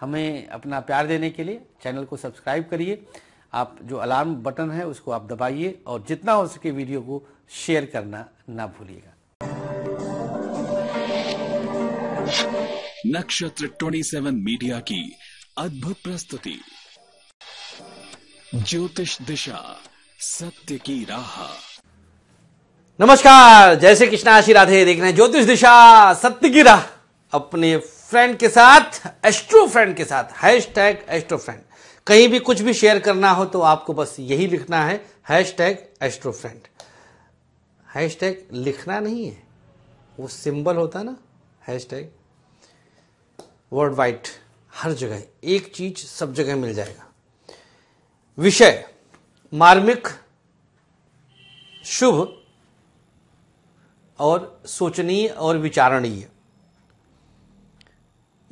हमें अपना प्यार देने के लिए चैनल को सब्सक्राइब करिए आप जो अलार्म बटन है उसको आप दबाइए और जितना हो सके वीडियो को शेयर करना ना भूलिएगा नक्षत्र 27 मीडिया की अद्भुत प्रस्तुति ज्योतिष दिशा सत्य की राह नमस्कार जय श्री कृष्णा श्री राधे देख रहे हैं ज्योतिष दिशा सत्य की राह अपने फ्रेंड के साथ एस्ट्रो फ्रेंड के साथ हैश टैग एस्ट्रो फ्रेंड कहीं भी कुछ भी शेयर करना हो तो आपको बस यही लिखना है hashtag astro friend hashtag लिखना नहीं है वो सिंबल होता ना हैश टैग वर्ल्ड वाइड हर जगह एक चीज सब जगह मिल जाएगा विषय मार्मिक शुभ और सोचनीय और विचारणीय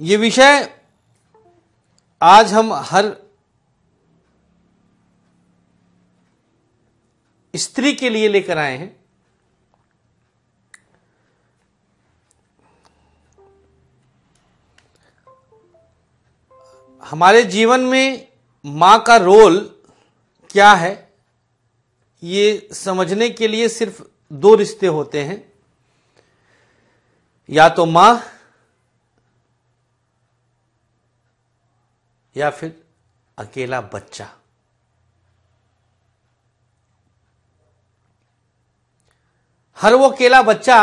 ये विषय आज हम हर स्त्री के लिए लेकर आए हैं हमारे जीवन में मां का रोल क्या है ये समझने के लिए सिर्फ दो रिश्ते होते हैं या तो मां या फिर अकेला बच्चा हर वो अकेला बच्चा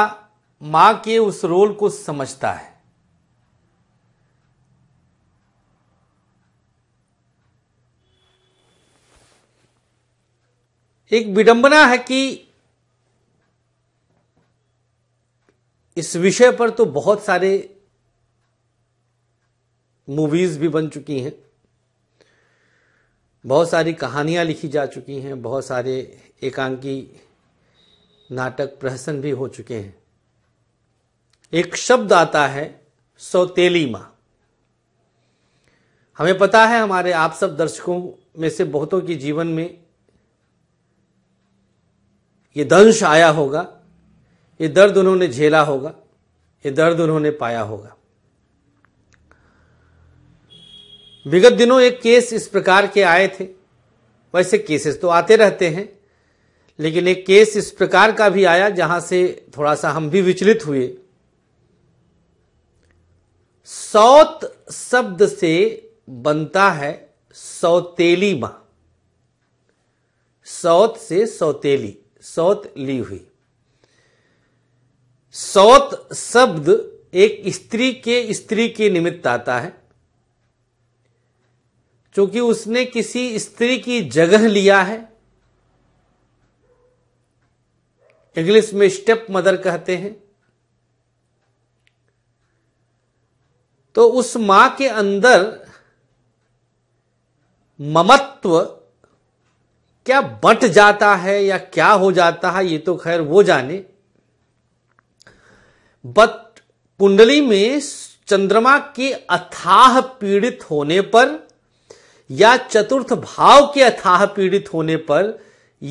मां के उस रोल को समझता है एक विडंबना है कि इस विषय पर तो बहुत सारे मूवीज भी बन चुकी हैं बहुत सारी कहानियां लिखी जा चुकी हैं बहुत सारे एकांकी नाटक प्रहसन भी हो चुके हैं एक शब्द आता है सौतेली माँ हमें पता है हमारे आप सब दर्शकों में से बहुतों के जीवन में ये दंश आया होगा ये दर्द उन्होंने झेला होगा ये दर्द उन्होंने पाया होगा विगत दिनों एक केस इस प्रकार के आए थे वैसे केसेस तो आते रहते हैं लेकिन एक केस इस प्रकार का भी आया जहां से थोड़ा सा हम भी विचलित हुए सौत शब्द से बनता है सौतेली मां सौत से सौतेली सौत ली हुई सौत शब्द एक स्त्री के स्त्री के निमित्त आता है चूंकि उसने किसी स्त्री की जगह लिया है इंग्लिश में स्टेप मदर कहते हैं तो उस मां के अंदर ममत्व क्या बट जाता है या क्या हो जाता है ये तो खैर वो जाने बट कुंडली में चंद्रमा के अथाह पीड़ित होने पर या चतुर्थ भाव के अथाह पीड़ित होने पर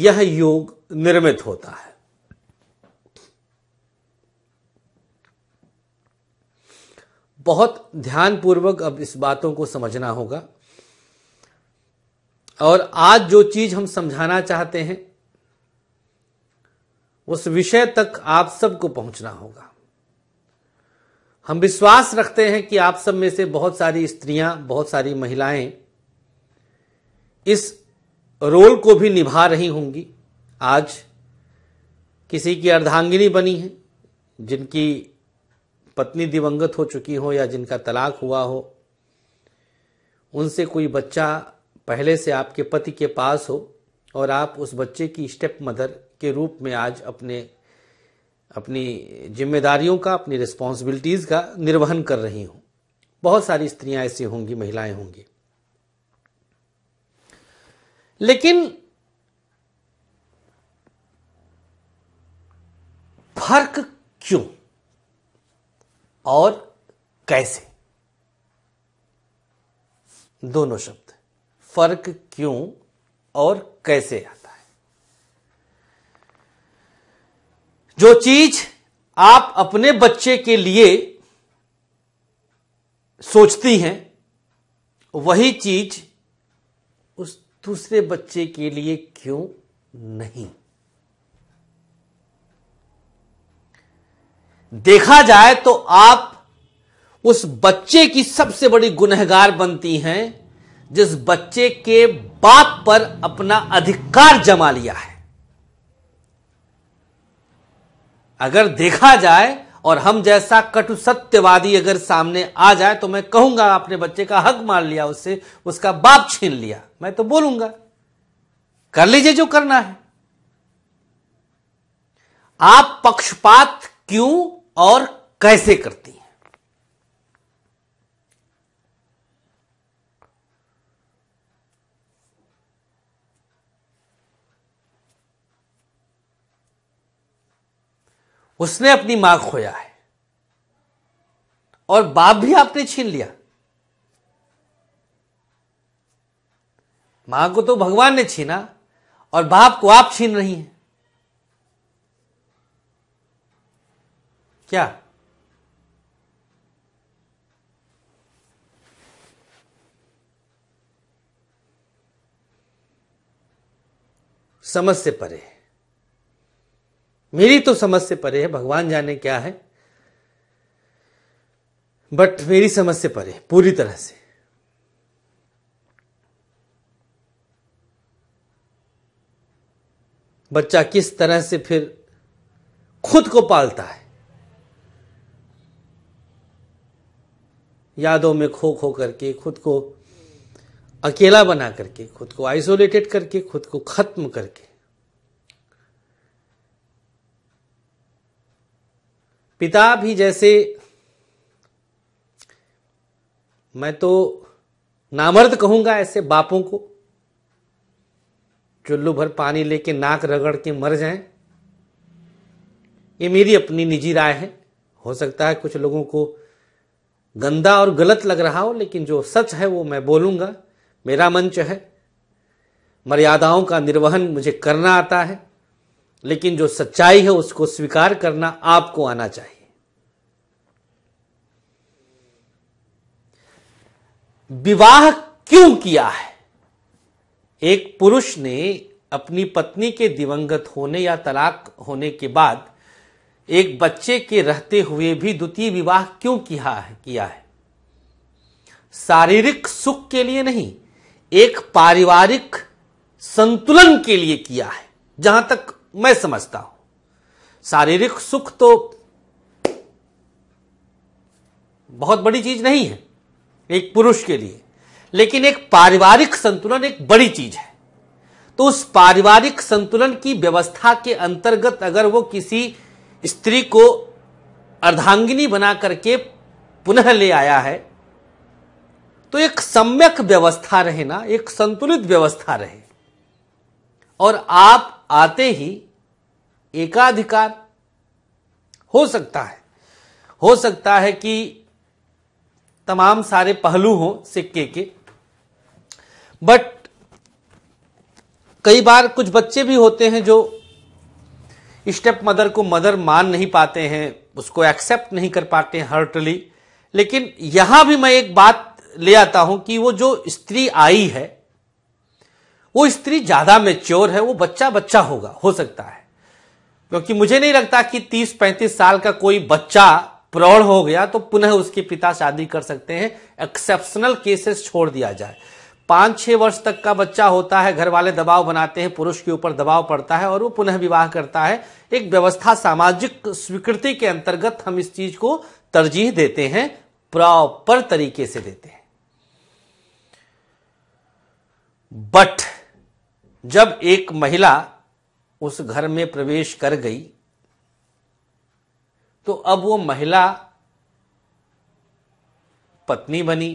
यह योग निर्मित होता है बहुत ध्यानपूर्वक अब इस बातों को समझना होगा और आज जो चीज हम समझाना चाहते हैं उस विषय तक आप सबको पहुंचना होगा हम विश्वास रखते हैं कि आप सब में से बहुत सारी स्त्रियां बहुत सारी महिलाएं इस रोल को भी निभा रही होंगी आज किसी की अर्धांगिनी बनी है जिनकी पत्नी दिवंगत हो चुकी हो या जिनका तलाक हुआ हो उनसे कोई बच्चा पहले से आपके पति के पास हो और आप उस बच्चे की स्टेप मदर के रूप में आज अपने अपनी जिम्मेदारियों का अपनी रिस्पॉन्सिबिलिटीज़ का निर्वहन कर रही हूँ बहुत सारी स्त्रियां ऐसी होंगी महिलाएं होंगी लेकिन फर्क क्यों और कैसे दोनों शब्द फर्क क्यों और कैसे आता है जो चीज आप अपने बच्चे के लिए सोचती हैं वही चीज दूसरे बच्चे के लिए क्यों नहीं देखा जाए तो आप उस बच्चे की सबसे बड़ी गुनहगार बनती हैं जिस बच्चे के बाप पर अपना अधिकार जमा लिया है अगर देखा जाए और हम जैसा कटु सत्यवादी अगर सामने आ जाए तो मैं कहूंगा आपने बच्चे का हक मार लिया उससे उसका बाप छीन लिया मैं तो बोलूंगा कर लीजिए जो करना है आप पक्षपात क्यों और कैसे करती हैं उसने अपनी मां खोया है और बाप भी आपने छीन लिया मां को तो भगवान ने छीना और बाप को आप छीन रही हैं क्या समझ से परे मेरी तो समझ से परे है भगवान जाने क्या है बट मेरी समझ से परे पूरी तरह से बच्चा किस तरह से फिर खुद को पालता है यादों में खो खो करके खुद को अकेला बना करके खुद को आइसोलेटेड करके खुद को खत्म करके पिता भी जैसे मैं तो नामर्द कहूंगा ऐसे बापों को चुल्लू भर पानी लेके नाक रगड़ के मर जाएं ये मेरी अपनी निजी राय है हो सकता है कुछ लोगों को गंदा और गलत लग रहा हो लेकिन जो सच है वो मैं बोलूंगा मेरा मंच है मर्यादाओं का निर्वहन मुझे करना आता है लेकिन जो सच्चाई है उसको स्वीकार करना आपको आना चाहिए विवाह क्यों किया है एक पुरुष ने अपनी पत्नी के दिवंगत होने या तलाक होने के बाद एक बच्चे के रहते हुए भी द्वितीय विवाह क्यों किया है किया है शारीरिक सुख के लिए नहीं एक पारिवारिक संतुलन के लिए किया है जहां तक मैं समझता हूं शारीरिक सुख तो बहुत बड़ी चीज नहीं है एक पुरुष के लिए लेकिन एक पारिवारिक संतुलन एक बड़ी चीज है तो उस पारिवारिक संतुलन की व्यवस्था के अंतर्गत अगर वो किसी स्त्री को अर्धांगिनी बना करके पुनः ले आया है तो एक सम्यक व्यवस्था रहे ना एक संतुलित व्यवस्था रहे और आप आते ही एकाधिकार हो सकता है हो सकता है कि तमाम सारे पहलू हों सिक्के के बट कई बार कुछ बच्चे भी होते हैं जो स्टेप मदर को मदर मान नहीं पाते हैं उसको एक्सेप्ट नहीं कर पाते हैं हर्टली लेकिन यहां भी मैं एक बात ले आता हूं कि वो जो स्त्री आई है वो स्त्री ज्यादा मेच्योर है वो बच्चा बच्चा होगा हो सकता है क्योंकि मुझे नहीं लगता कि तीस पैंतीस साल का कोई बच्चा प्रौढ़ हो गया तो पुनः उसके पिता शादी कर सकते हैं एक्सेप्शनल केसेस छोड़ दिया जाए पांच छह वर्ष तक का बच्चा होता है घर वाले दबाव बनाते हैं पुरुष के ऊपर दबाव पड़ता है और वो पुनः विवाह करता है एक व्यवस्था सामाजिक स्वीकृति के अंतर्गत हम इस चीज को तरजीह देते हैं प्रॉपर तरीके से देते हैं बट जब एक महिला उस घर में प्रवेश कर गई तो अब वो महिला पत्नी बनी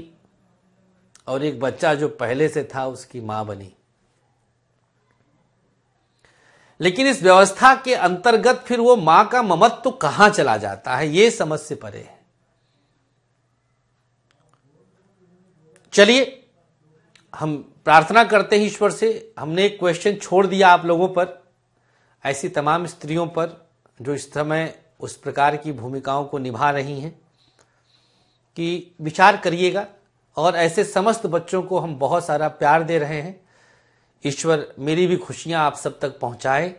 और एक बच्चा जो पहले से था उसकी मां बनी लेकिन इस व्यवस्था के अंतर्गत फिर वो मां का ममत्व तो कहां चला जाता है ये समझ से परे है चलिए हम प्रार्थना करते ही ईश्वर से हमने एक क्वेश्चन छोड़ दिया आप लोगों पर ऐसी तमाम स्त्रियों पर जो इस समय उस प्रकार की भूमिकाओं को निभा रही हैं कि विचार करिएगा और ऐसे समस्त बच्चों को हम बहुत सारा प्यार दे रहे हैं ईश्वर मेरी भी खुशियां आप सब तक पहुँचाए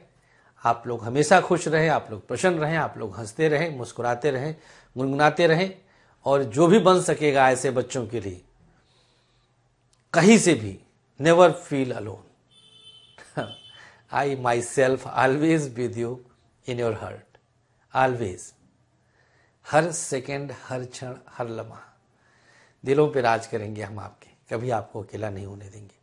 आप लोग हमेशा खुश रहें आप लोग प्रसन्न रहें आप लोग हंसते रहें मुस्कुराते रहें गुनगुनाते रहें और जो भी बन सकेगा ऐसे बच्चों के लिए कहीं से भी never feel alone I myself always with you in your heart always हर सेकेंड हर क्षण हर लम्हा दिलों पे राज करेंगे हम आपके कभी आपको अकेला नहीं होने देंगे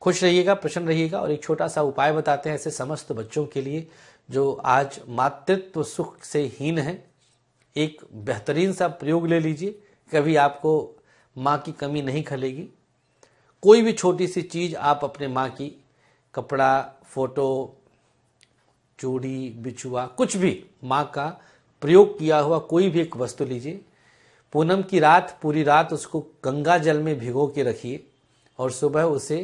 खुश रहिएगा प्रसन्न रहिएगा और एक छोटा सा उपाय बताते हैं ऐसे समस्त बच्चों के लिए जो आज मातृत्व सुख से हीन है एक बेहतरीन सा प्रयोग ले लीजिए कभी आपको माँ की कमी नहीं खलेगी कोई भी छोटी सी चीज़ आप अपने माँ की कपड़ा फोटो चूड़ी बिछुआ कुछ भी माँ का प्रयोग किया हुआ कोई भी एक वस्तु लीजिए पूनम की रात पूरी रात उसको गंगा जल में भिगो के रखिए और सुबह उसे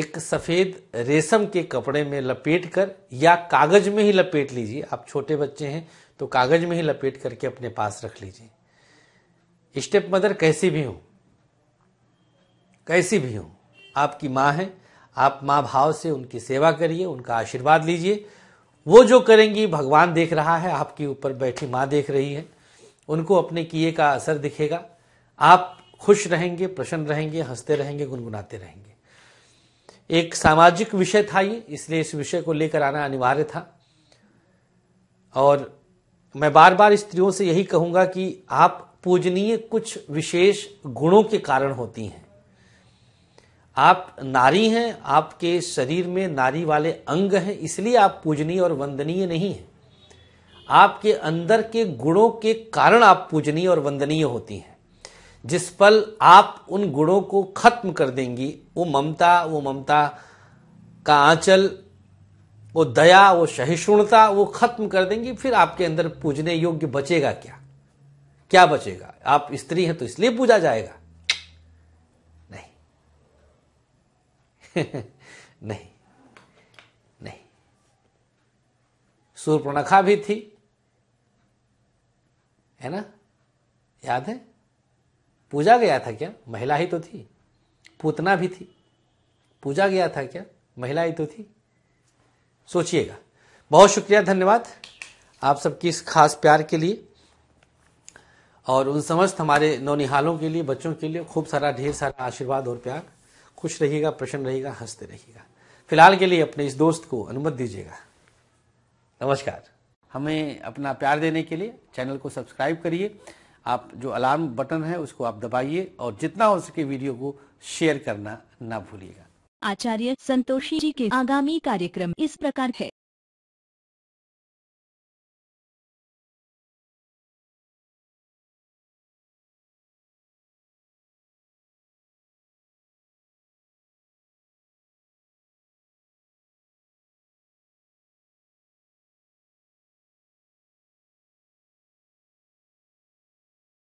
एक सफ़ेद रेशम के कपड़े में लपेट कर या कागज़ में ही लपेट लीजिए आप छोटे बच्चे हैं तो कागज़ में ही लपेट करके अपने पास रख लीजिए स्टेप मदर कैसी भी हो कैसी भी हों आपकी माँ हैं आप माँ भाव से उनकी सेवा करिए उनका आशीर्वाद लीजिए वो जो करेंगी भगवान देख रहा है आपके ऊपर बैठी माँ देख रही है उनको अपने किए का असर दिखेगा आप खुश रहेंगे प्रसन्न रहेंगे हंसते रहेंगे गुनगुनाते रहेंगे एक सामाजिक विषय था ये इसलिए इस विषय को लेकर आना अनिवार्य था और मैं बार बार स्त्रियों से यही कहूंगा कि आप पूजनीय कुछ विशेष गुणों के कारण होती हैं आप नारी हैं आपके शरीर में नारी वाले अंग हैं इसलिए आप पूजनीय और वंदनीय नहीं हैं आपके अंदर के गुणों के कारण आप पूजनीय और वंदनीय होती हैं जिस पल आप उन गुणों को खत्म कर देंगी वो ममता वो ममता का आंचल वो दया वो सहिष्णुता वो खत्म कर देंगी फिर आपके अंदर पूजने योग्य बचेगा क्या क्या बचेगा आप स्त्री हैं तो इसलिए पूजा जाएगा नहीं नहीं सूर्पणखा भी थी है ना याद है पूजा गया था क्या महिला ही तो थी पूतना भी थी पूजा गया था क्या महिला ही तो थी सोचिएगा बहुत शुक्रिया धन्यवाद आप सबकी इस खास प्यार के लिए और उन समस्त हमारे नौनिहालों के लिए बच्चों के लिए खूब सारा ढेर सारा आशीर्वाद और प्यार खुश रहिएगा प्रसन्न रहेगा हंसते रहिएगा फिलहाल के लिए अपने इस दोस्त को अनुमति दीजिएगा नमस्कार हमें अपना प्यार देने के लिए चैनल को सब्सक्राइब करिए आप जो अलार्म बटन है उसको आप दबाइए और जितना हो सके वीडियो को शेयर करना ना भूलिएगा आचार्य संतोषी जी के आगामी कार्यक्रम इस प्रकार है